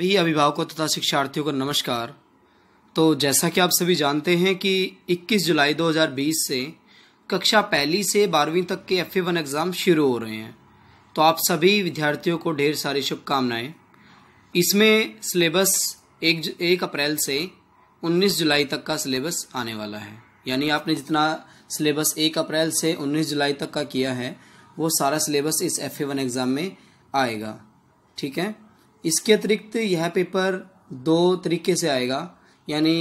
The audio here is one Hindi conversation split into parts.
सभी अभिभावकों तथा शिक्षार्थियों को नमस्कार तो जैसा कि आप सभी जानते हैं कि 21 जुलाई 2020 से कक्षा पहली से बारहवीं तक के एफ वन एग्ज़ाम शुरू हो रहे हैं तो आप सभी विद्यार्थियों को ढेर सारी शुभकामनाएं इसमें सिलेबस एक एक अप्रैल से 19 जुलाई तक का सिलेबस आने वाला है यानी आपने जितना सिलेबस एक अप्रैल से 19 जुलाई तक का किया है वो सारा सिलेबस इस एफ वन एग्ज़ाम में आएगा ठीक है इसके अतिरिक्त यह पेपर दो तरीके से आएगा यानी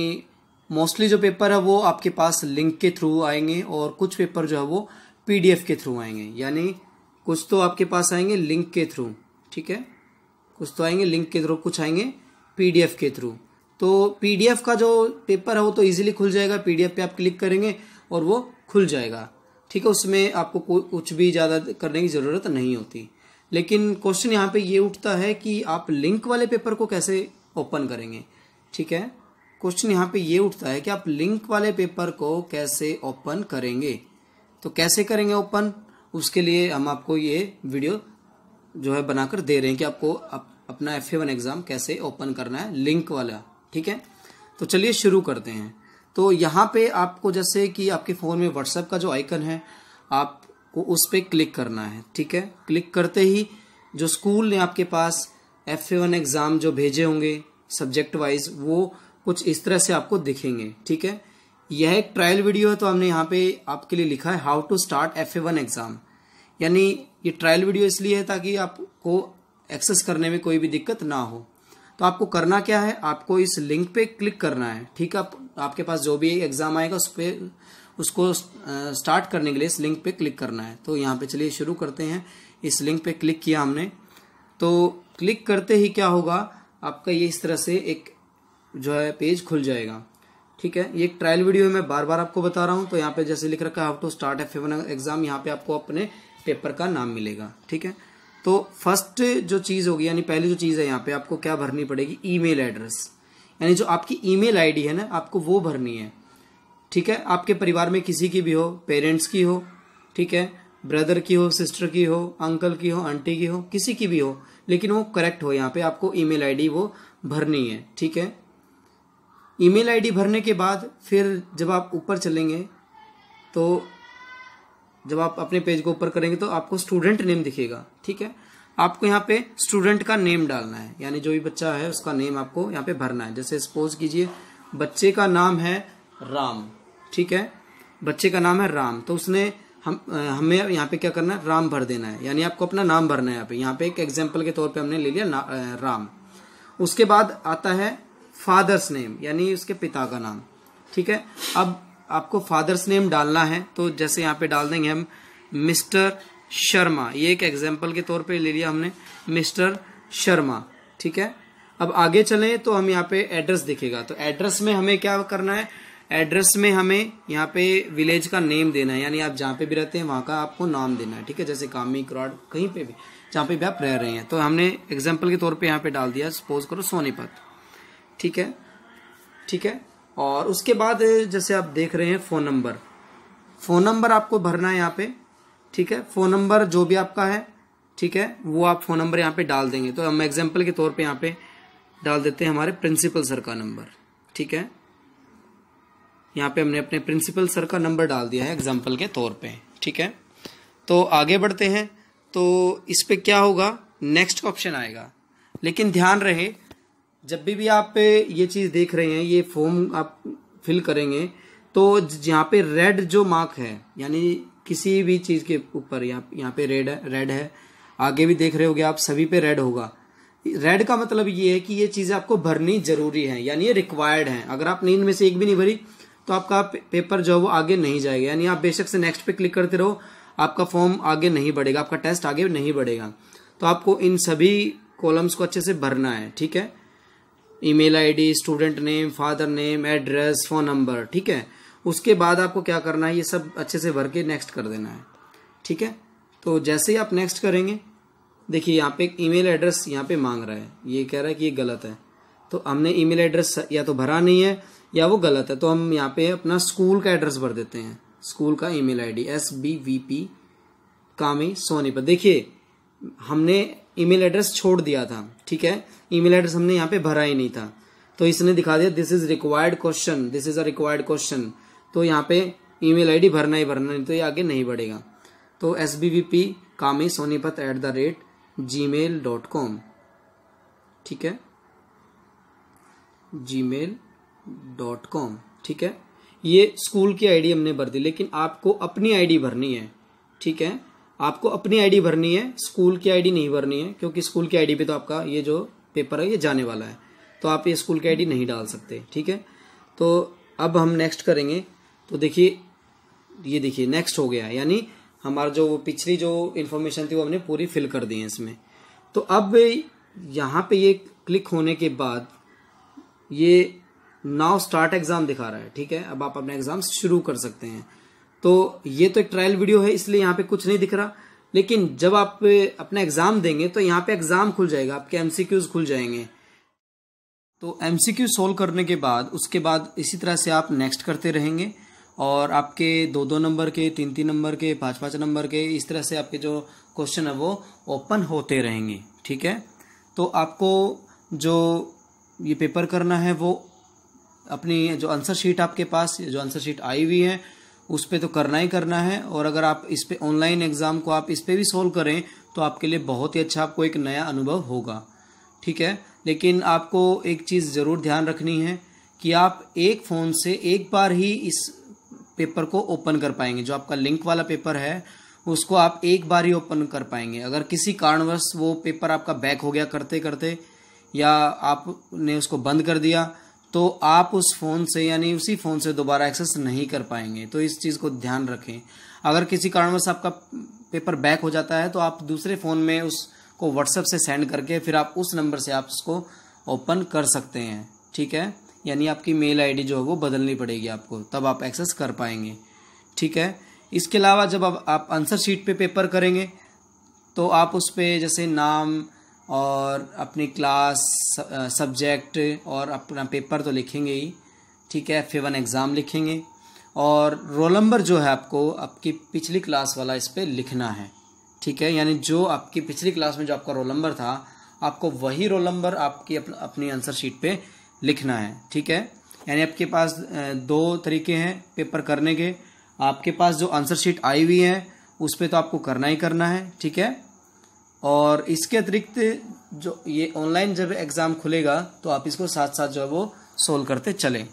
मोस्टली जो पेपर है वो आपके पास लिंक के थ्रू आएंगे और कुछ पेपर जो है वो पीडीएफ के थ्रू आएंगे यानी कुछ तो आपके पास आएंगे लिंक के थ्रू ठीक है कुछ तो आएंगे लिंक के थ्रू कुछ आएंगे पीडीएफ के थ्रू तो पीडीएफ का जो पेपर है वो तो इजीली खुल जाएगा पीडीएफ पे आप क्लिक करेंगे और वो खुल जाएगा ठीक है उसमें आपको कुछ भी ज़्यादा करने की ज़रूरत नहीं होती लेकिन क्वेश्चन यहाँ पे ये उठता है कि आप लिंक वाले पेपर को कैसे ओपन करेंगे ठीक है क्वेश्चन यहाँ पे ये उठता है कि आप लिंक वाले पेपर को कैसे ओपन करेंगे तो कैसे करेंगे ओपन उसके लिए हम आपको ये वीडियो जो है बनाकर दे रहे हैं कि आपको अप, अपना एफ एग्जाम कैसे ओपन करना है लिंक वाला ठीक है तो चलिए शुरू करते हैं तो यहाँ पे आपको जैसे कि आपके फ़ोन में व्हाट्सएप का जो आइकन है आप को उस पर क्लिक करना है ठीक है क्लिक करते ही जो स्कूल ने आपके पास एफ ए वन एग्ज़ाम जो भेजे होंगे सब्जेक्ट वाइज वो कुछ इस तरह से आपको दिखेंगे ठीक है यह एक ट्रायल वीडियो है तो हमने यहाँ पे आपके लिए लिखा है how to start F A one exam यानी ये ट्रायल वीडियो इसलिए है ताकि आपको एक्सेस करने में कोई भी दिक्कत ना हो तो आपको करना क्या है आपको इस लिंक पे क्लिक करना है ठीक है आप, आपके पास जो भी एग्ज़ाम आएगा उस पर उसको स्टार्ट करने के लिए इस लिंक पे क्लिक करना है तो यहाँ पे चलिए शुरू करते हैं इस लिंक पे क्लिक किया हमने तो क्लिक करते ही क्या होगा आपका ये इस तरह से एक जो है पेज खुल जाएगा ठीक है ये एक ट्रायल वीडियो है मैं बार बार आपको बता रहा हूँ तो यहाँ पे जैसे लिख रखा है how to start F exam यहाँ पे आपको अपने पेपर का नाम मिलेगा ठीक है तो फर्स्ट जो चीज़ होगी यानी पहली जो चीज़ है यहाँ पे आपको क्या भरनी पड़ेगी ईमेल एड्रेस यानी जो आपकी ईमेल आईडी है ना आपको वो भरनी है ठीक है आपके परिवार में किसी की भी हो पेरेंट्स की हो ठीक है ब्रदर की हो सिस्टर की हो अंकल की हो आंटी की हो किसी की भी हो लेकिन वो करेक्ट हो यहाँ पे आपको ईमेल आईडी वो भरनी है ठीक है ईमेल आईडी भरने के बाद फिर जब आप ऊपर चलेंगे तो जब आप अपने पेज को ऊपर करेंगे तो आपको स्टूडेंट नेम दिखेगा ठीक है आपको यहाँ पे स्टूडेंट का नेम डालना है यानी जो भी बच्चा है उसका नेम आपको यहाँ पे भरना है जैसे सपोज कीजिए बच्चे का नाम है राम ठीक है बच्चे का नाम है राम तो उसने हम हमें यहाँ पे क्या करना है राम भर देना है यानी आपको अपना नाम भरना है यहाँ पे यहाँ पे एक एग्जाम्पल के तौर पे हमने ले लिया राम उसके बाद आता है फादर्स नेम यानी उसके पिता का नाम ठीक है अब आपको फादर्स नेम डालना है तो जैसे यहाँ पे डाल देंगे हम मिस्टर शर्मा ये एक एग्जाम्पल के तौर पर ले लिया हमने मिस्टर शर्मा ठीक है अब आगे चले तो हम यहाँ पे एड्रेस दिखेगा तो एड्रेस में हमें क्या करना है एड्रेस में हमें यहाँ पे विलेज का नेम देना है यानी आप जहाँ पे भी रहते हैं वहाँ का आपको नाम देना है ठीक है जैसे कामी क्रॉड कहीं पे भी जहाँ पे भी आप रह रहे हैं तो हमने एग्जाम्पल के तौर पे यहाँ पे डाल दिया सपोज करो सोनीपत ठीक है ठीक है और उसके बाद जैसे आप देख रहे हैं फ़ोन नंबर फ़ोन नंबर आपको भरना है यहाँ पे ठीक है फ़ोन नंबर जो भी आपका है ठीक है वो आप फ़ोन नंबर यहाँ पे डाल देंगे तो हम एग्जाम्पल के तौर पर यहाँ पे डाल देते हैं हमारे प्रिंसिपल सर का नंबर ठीक है यहाँ पे हमने अपने प्रिंसिपल सर का नंबर डाल दिया है एग्जाम्पल के तौर पे ठीक है तो आगे बढ़ते हैं तो इस पर क्या होगा नेक्स्ट ऑप्शन आएगा लेकिन ध्यान रहे जब भी भी आप ये चीज़ देख रहे हैं ये फॉर्म आप फिल करेंगे तो यहाँ पे रेड जो मार्क है यानी किसी भी चीज़ के ऊपर यहाँ यहाँ पे रेड है रेड है आगे भी देख रहे होगे आप सभी पे रेड होगा रेड का मतलब ये है कि ये चीज़ें आपको भरनी जरूरी है यानी ये रिक्वायर्ड है अगर आपने इनमें से एक भी नहीं भरी तो आपका पेपर जो है वो आगे नहीं जाएगा यानी आप बेशक से नेक्स्ट पे क्लिक करते रहो आपका फॉर्म आगे नहीं बढ़ेगा आपका टेस्ट आगे नहीं बढ़ेगा तो आपको इन सभी कॉलम्स को अच्छे से भरना है ठीक है email ID student name father name address phone number ठीक है उसके बाद आपको क्या करना है ये सब अच्छे से भर के नेक्स्ट कर देना है ठीक है तो जैसे ही आप नेक्स्ट करेंगे देखिए यहाँ पे ईमेल एड्रेस यहाँ पे मांग रहा है ये कह रहा है कि ये गलत है तो हमने ईमेल एड्रेस या तो भरा नहीं है या वो गलत है तो हम यहाँ पे अपना स्कूल का एड्रेस भर देते हैं स्कूल का email ID S B V P कामे सोनीपत देखिए हमने ईमेल एड्रेस छोड़ दिया था ठीक है ईमेल एड्रेस हमने यहाँ पे भरा ही नहीं था तो इसने दिखा दिया this is required question this is a required question तो यहाँ पे ईमेल आईडी भरना ही भरना नहीं तो ये आगे नहीं बढ़ेगा तो एस बी वी पी कामी Sonipat at the rate gmail dot com ठीक है जी मेल डॉट कॉम ठीक है ये स्कूल की आईडी हमने भर दी लेकिन आपको अपनी आईडी भरनी है ठीक है आपको अपनी आईडी भरनी है स्कूल की आईडी नहीं भरनी है क्योंकि स्कूल की आईडी पे तो आपका ये जो पेपर है ये जाने वाला है तो आप ये स्कूल की आईडी नहीं डाल सकते ठीक है तो अब हम नेक्स्ट करेंगे तो देखिए ये देखिए नेक्स्ट हो गया यानी हमारा जो पिछली जो इन्फॉर्मेशन थी वो हमने पूरी फिल कर दी है इसमें तो अब यहाँ पे ये क्लिक होने के बाद ये नाउ स्टार्ट एग्जाम दिखा रहा है ठीक है अब आप अपना एग्जाम शुरू कर सकते हैं तो ये तो एक ट्रायल वीडियो है इसलिए यहाँ पे कुछ नहीं दिख रहा लेकिन जब आप अपना एग्जाम देंगे तो यहाँ पे एग्जाम खुल जाएगा आपके एमसीक्यूज खुल जाएंगे तो एमसीक्यू सोल्व करने के बाद उसके बाद इसी तरह से आप नेक्स्ट करते रहेंगे और आपके दो दो नंबर के तीन तीन नंबर के पांच पांच नंबर के इस तरह से आपके जो क्वेश्चन है वो ओपन होते रहेंगे ठीक है तो आपको जो ये पेपर करना है वो अपनी जो आंसर शीट आपके पास जो आंसर शीट आई हुई है उस पर तो करना ही करना है और अगर आप इस पर ऑनलाइन एग्ज़ाम को आप इस पर भी सोल्व करें तो आपके लिए बहुत ही अच्छा आपको एक नया अनुभव होगा ठीक है लेकिन आपको एक चीज़ ज़रूर ध्यान रखनी है कि आप एक फ़ोन से एक बार ही इस पेपर को ओपन कर पाएंगे जो आपका लिंक वाला पेपर है उसको आप एक बार ही ओपन कर पाएंगे अगर किसी कारणवश वो पेपर आपका बैक हो गया करते करते या आपने उसको बंद कर दिया तो आप उस फ़ोन से यानी उसी फ़ोन से दोबारा एक्सेस नहीं कर पाएंगे तो इस चीज़ को ध्यान रखें अगर किसी कारणवश आपका पेपर बैक हो जाता है तो आप दूसरे फ़ोन में उसको व्हाट्सएप से सेंड करके फिर आप उस नंबर से आप उसको ओपन कर सकते हैं ठीक है यानी आपकी मेल आईडी जो है वो बदलनी पड़ेगी आपको तब आप एक्सेस कर पाएंगे ठीक है इसके अलावा जब आप, आप आंसर शीट पे पेपर करेंगे तो आप उस पर जैसे नाम और अपनी क्लास सब्जेक्ट uh, और अपना पेपर तो लिखेंगे ही ठीक है फिर वन एग्ज़ाम लिखेंगे और रोल नंबर जो है आपको आपकी पिछली क्लास वाला इस पर लिखना है ठीक है यानी जो आपकी पिछली क्लास में जो आपका रोल नंबर था आपको वही रोल नंबर आपकी अप, अपनी आंसर शीट पे लिखना है ठीक है यानी आपके पास uh, दो तरीके हैं पेपर करने के आपके पास जो आंसर शीट आई हुई है उस पर तो आपको करना ही करना है ठीक है और इसके अतिरिक्त जो ये ऑनलाइन जब एग्ज़ाम खुलेगा तो आप इसको साथ साथ जो है वो सोल्व करते चलें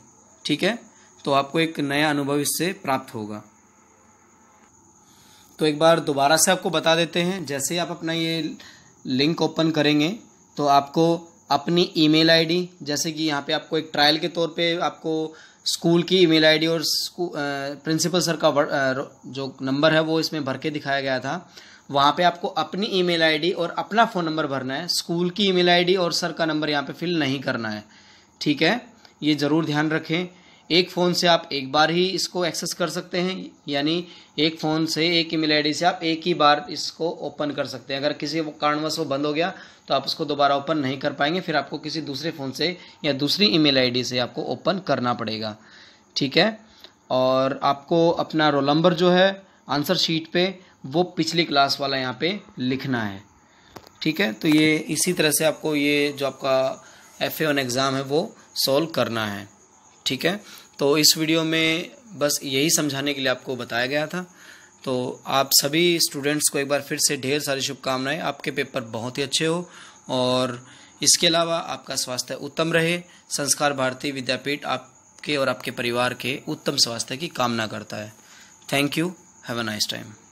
ठीक है तो आपको एक नया अनुभव इससे प्राप्त होगा तो एक बार दोबारा से आपको बता देते हैं जैसे ही आप अपना ये लिंक ओपन करेंगे तो आपको अपनी ईमेल आईडी जैसे कि यहाँ पे आपको एक ट्रायल के तौर पे आपको स्कूल की ईमेल आईडी और प्रिंसिपल सर का जो नंबर है वो इसमें भर के दिखाया गया था वहाँ पे आपको अपनी ईमेल आईडी और अपना फ़ोन नंबर भरना है स्कूल की ईमेल आईडी और सर का नंबर यहाँ पे फिल नहीं करना है ठीक है ये ज़रूर ध्यान रखें एक फ़ोन से आप एक बार ही इसको एक्सेस कर सकते हैं यानी एक फ़ोन से एक ईमेल आईडी से आप एक ही बार इसको ओपन कर सकते हैं अगर किसी कारणवश वो बंद हो गया तो आप इसको दोबारा ओपन नहीं कर पाएंगे फिर आपको किसी दूसरे फ़ोन से या दूसरी ईमेल आईडी से आपको ओपन करना पड़ेगा ठीक है और आपको अपना रोल नंबर जो है आंसर शीट पे वो पिछली क्लास वाला यहाँ पे लिखना है ठीक है तो ये इसी तरह से आपको ये जो आपका एफ एन एग्ज़ाम है वो सॉल्व करना है ठीक है तो इस वीडियो में बस यही समझाने के लिए आपको बताया गया था तो आप सभी स्टूडेंट्स को एक बार फिर से ढेर सारी शुभकामनाएं आपके पेपर बहुत ही अच्छे हो और इसके अलावा आपका स्वास्थ्य उत्तम रहे संस्कार भारती विद्यापीठ आपके और आपके परिवार के उत्तम स्वास्थ्य की कामना करता है thank you have a nice time